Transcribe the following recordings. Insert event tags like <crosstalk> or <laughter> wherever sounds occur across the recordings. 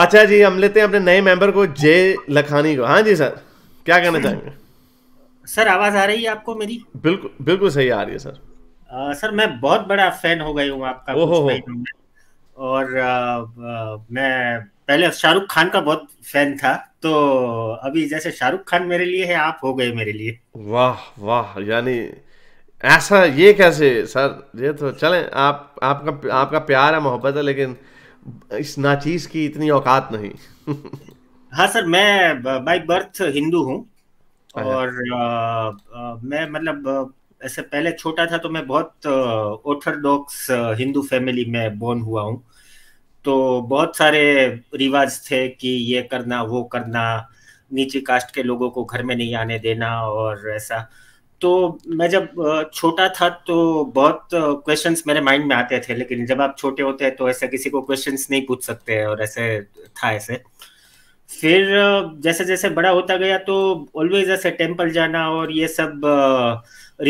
अच्छा जी हम लेते हैं अपने नए मेंबर को जे लखानी को हाँ जी सर क्या कहना चाहेंगे सर आवाज आ रही है आपको मेरी बिल्कुल बिल्कुल सही आ रही है सर आ, सर मैं बहुत बड़ा फैन हो गई हूँ आपका हो, हो और आ, आ, मैं पहले शाहरुख खान का बहुत फैन था तो अभी जैसे शाहरुख खान मेरे लिए है आप हो गए मेरे लिए वाह वाह यानी ऐसा ये कैसे सर ये तो चलें आप आपका आपका प्यार है मोहब्बत है लेकिन इस नाचीज की इतनी औकात नहीं <laughs> हाँ सर मैं बाय बर्थ हिंदू हूँ अच्छा। और आ, आ, मैं मतलब ऐसे पहले छोटा था तो मैं बहुत ऑर्थोडॉक्स हिंदू फैमिली में बोर्न हुआ हूँ तो बहुत सारे रिवाज थे कि ये करना वो करना नीचे कास्ट के लोगों को घर में नहीं आने देना और ऐसा तो मैं जब छोटा था तो बहुत क्वेश्चंस मेरे माइंड में आते थे लेकिन जब आप छोटे होते हैं तो ऐसा किसी को क्वेश्चंस नहीं पूछ सकते और ऐसे था ऐसे फिर जैसे जैसे बड़ा होता गया तो ऑलवेज ऐसे टेम्पल जाना और ये सब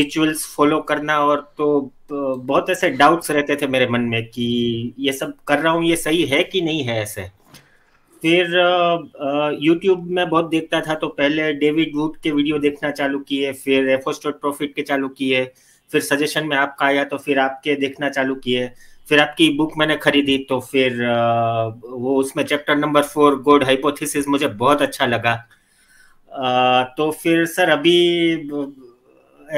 रिचुअल्स फॉलो करना और तो बहुत ऐसे डाउट्स रहते थे मेरे मन में कि ये सब कर रहा हूँ ये सही है कि नहीं है ऐसे फिर यूट्यूब में बहुत देखता था तो पहले डेविड वुड के वीडियो देखना चालू किए फिर एफोस्टोट प्रॉफिट के चालू किए फिर सजेशन में आपका आया तो फिर आपके देखना चालू किए फिर आपकी बुक मैंने खरीदी तो फिर वो उसमें chapter number four God hypothesis मुझे बहुत अच्छा लगा तो फिर सर अभी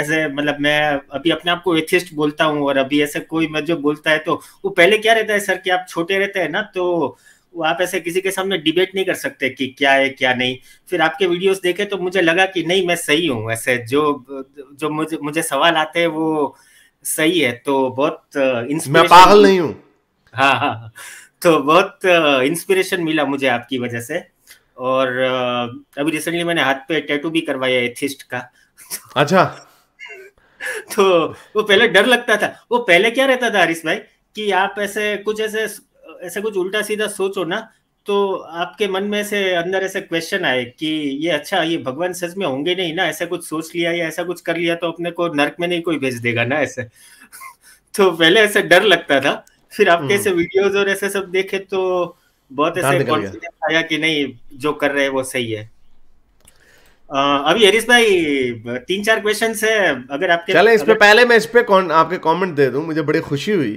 ऐसे मतलब मैं अभी अपने आप को एथिस्ट बोलता हूँ और अभी ऐसे कोई मैं जो बोलता है तो वो पहले क्या रहता है सर कि आप छोटे रहते हैं ना तो आप ऐसे किसी के सामने डिबेट नहीं कर सकते कि क्या है क्या नहीं फिर आपके वीडियोस देखे तो मुझे लगा कि नहीं मैं सही हूँ ऐसे जो जो मुझे मुझे सवाल आते हैं वो सही है तो बहुत uh, मैं पागल नहीं हूँ हाँ हाँ, हाँ। तो बहुत इंस्पिरेशन uh, मिला मुझे आपकी वजह से और uh, अभी रिसेंटली मैंने हाथ पे टैटू भी करवाया एथिस्ट का अच्छा <laughs> तो वो पहले डर लगता था वो पहले क्या रहता था हरीश भाई कि आप ऐसे कुछ ऐसे ऐसा कुछ उल्टा सीधा सोचो ना तो आपके मन में से अंदर ऐसे क्वेश्चन आए कि ये अच्छा ये भगवान सच में होंगे नहीं ना ऐसा कुछ सोच लिया या ऐसा कुछ कर लिया तो अपने को नरक में नहीं कोई भेज देगा ना ऐसे <laughs> तो पहले ऐसे डर लगता था फिर आपके हम्म। ऐसे वीडियोस और ऐसे सब देखे तो बहुत ऐसे कॉन्फिडेंस आया कि नहीं जो कर रहे हैं वो सही है आ, अभी हरीश भाई तीन चार क्वेश्चन है अगर आपके चले इस पे पहले मैं इस पे कौन आपके कमेंट दे दूं मुझे बड़ी खुशी हुई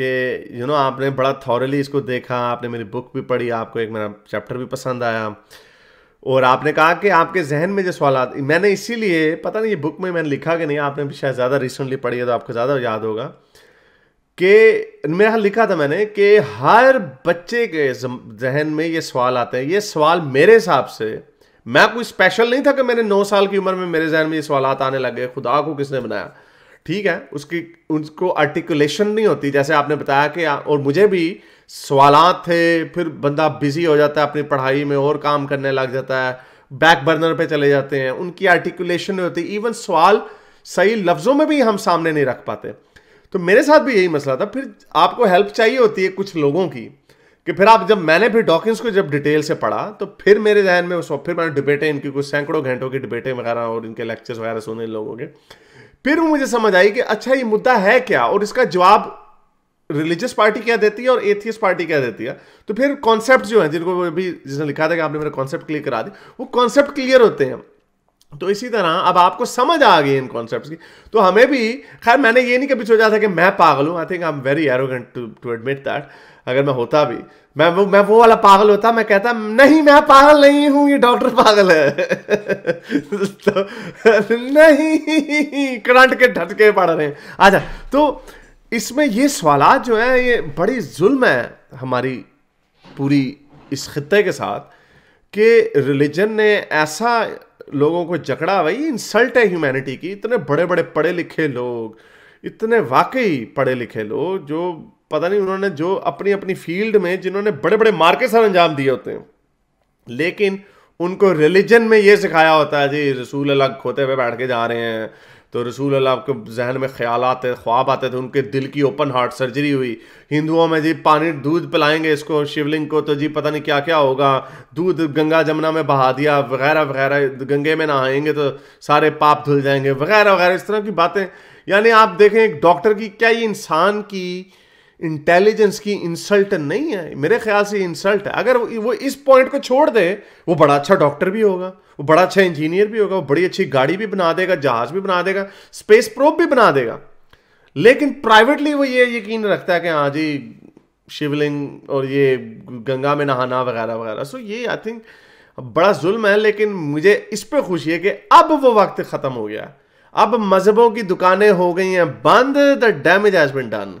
कि यू नो आपने बड़ा थॉरली इसको देखा आपने मेरी बुक भी पढ़ी आपको एक मेरा चैप्टर भी पसंद आया और आपने कहा कि आपके जहन में जो सवाल मैंने इसीलिए पता नहीं ये बुक में मैंने लिखा कि नहीं आपने भी शायद ज़्यादा रिसेंटली पढ़ी है तो आपको ज़्यादा याद होगा कि मेरे यहाँ लिखा था मैंने कि हर बच्चे के जहन में ये सवाल आते हैं ये सवाल मेरे हिसाब से मैं कोई स्पेशल नहीं था कि मैंने नौ साल की उम्र में मेरे जहन में ये सवाल आने लगे खुदा को किसने बनाया ठीक है उसकी उसको आर्टिकुलेशन नहीं होती जैसे आपने बताया कि और मुझे भी सवालत थे फिर बंदा बिजी हो जाता है अपनी पढ़ाई में और काम करने लग जाता है बैक बर्नर पे चले जाते हैं उनकी आर्टिकुलेशन नहीं होती इवन सवाल सही लफ्ज़ों में भी हम सामने नहीं रख पाते तो मेरे साथ भी यही मसला था फिर आपको हेल्प चाहिए होती है कुछ लोगों की कि फिर आप जब मैंने फिर डॉकिंस को जब डिटेल से पढ़ा तो फिर मेरे जहन में उस फिर मैंने डिबेटें इनकी कुछ सैकड़ों घंटों की डिबेटें वगैरह और इनके लेक्चर्स वगैरह सुने लोगों के फिर वो मुझे समझ आई कि अच्छा ये मुद्दा है क्या और इसका जवाब रिलीजियस पार्टी क्या देती है और एथियस पार्टी क्या देती है तो फिर कॉन्सेप्ट जो है जिनको अभी जिसने लिखा था कि आपने मेरा कॉन्सेप्ट क्लियर करा दी वो कॉन्सेप्ट क्लियर होते हैं तो इसी तरह अब आपको समझ आ गई इन कॉन्सेप्ट की तो हमें भी खैर मैंने ये नहीं कभी सोचा था कि मैं पागल हूँ I think I am very arrogant to admit that अगर मैं होता भी मैं वो मैं वो वाला पागल होता मैं कहता नहीं मैं पागल नहीं हूँ ये डॉक्टर पागल है <laughs> तो नहीं करंट के ढटके पड़ रहे हैं अच्छा तो इसमें ये सवाल जो है ये बड़ी जुल्म है हमारी पूरी इस खत्े के साथ कि रिलीजन ने ऐसा लोगों को जकड़ा भाई इंसल्ट है ह्यूमैनिटी की इतने बड़े बड़े पढ़े लिखे लोग इतने वाकई पढ़े लिखे लोग जो पता नहीं उन्होंने जो अपनी अपनी फील्ड में जिन्होंने बड़े बड़े मार्के सर अंजाम दिए होते हैं लेकिन उनको रिलीजन में ये सिखाया होता है जी रसूल अलग खोते हुए बैठ के जा रहे हैं तो रसूल अल्लाह के जहन में ख्याल आते ख्वाब आते थे उनके दिल की ओपन हार्ट सर्जरी हुई हिंदुओं में जी पानी दूध पिलाएंगे इसको शिवलिंग को तो जी पता नहीं क्या क्या होगा दूध गंगा जमुना में बहा दिया वगैरह वगैरह गंगे में नहाएंगे तो सारे पाप धुल जाएंगे वगैरह वगैरह इस तरह की बातें यानी आप देखें एक डॉक्टर की क्या ये इंसान की इंटेलिजेंस की इंसल्ट नहीं है मेरे ख्याल से इंसल्ट है अगर वो इस पॉइंट को छोड़ दे वो बड़ा अच्छा डॉक्टर भी होगा वो बड़ा अच्छा इंजीनियर भी होगा वो बड़ी अच्छी गाड़ी भी बना देगा जहाज भी बना देगा स्पेस प्रोप भी बना देगा लेकिन प्राइवेटली वो ये यकीन रखता है कि हाँ जी शिवलिंग और ये गंगा में नहाना वगैरह वगैरह सो ये आई थिंक बड़ा जुल्म है लेकिन मुझे इस पर खुशी है कि अब वो वक्त ख़त्म हो गया अब मज़हबों की दुकानें हो गई हैं बंद the damage has been done